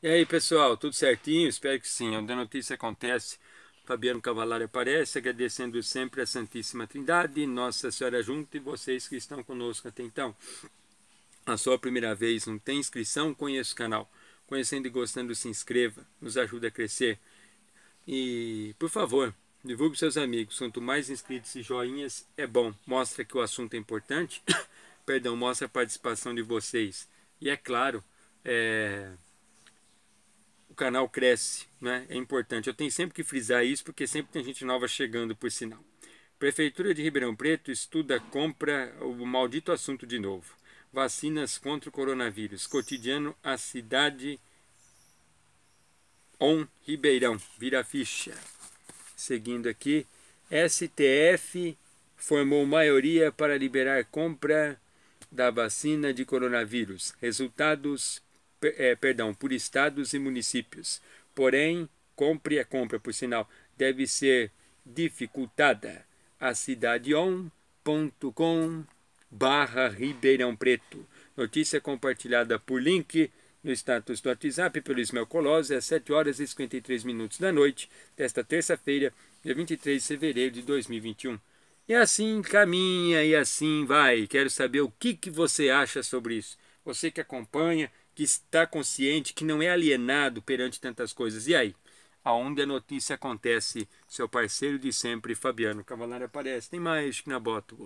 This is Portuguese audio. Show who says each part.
Speaker 1: E aí pessoal, tudo certinho? Espero que sim. Onde a notícia acontece, Fabiano Cavalari aparece, agradecendo sempre a Santíssima Trindade, Nossa Senhora junto e vocês que estão conosco até então. A sua primeira vez não tem inscrição, conheça o canal. Conhecendo e gostando, se inscreva, nos ajuda a crescer. E, por favor, divulgue seus amigos. Quanto mais inscritos e joinhas, é bom. Mostra que o assunto é importante. Perdão, mostra a participação de vocês. E é claro, é canal cresce, né? É importante. Eu tenho sempre que frisar isso porque sempre tem gente nova chegando por sinal. Prefeitura de Ribeirão Preto estuda compra o maldito assunto de novo. Vacinas contra o coronavírus. Cotidiano a cidade on Ribeirão. Vira ficha. Seguindo aqui, STF formou maioria para liberar compra da vacina de coronavírus. Resultados é, perdão, por estados e municípios. Porém, compra a é, compra, por sinal, deve ser dificultada a cidadeon.com barra Ribeirão Preto. Notícia compartilhada por link no status do WhatsApp pelo Ismael Colose às 7 horas e 53 minutos da noite desta terça-feira, dia 23 de fevereiro de 2021. E assim caminha e assim vai. Quero saber o que, que você acha sobre isso. Você que acompanha, que está consciente, que não é alienado perante tantas coisas. E aí? Aonde a notícia acontece, seu parceiro de sempre, Fabiano Cavalari, aparece. Tem mais que na bota.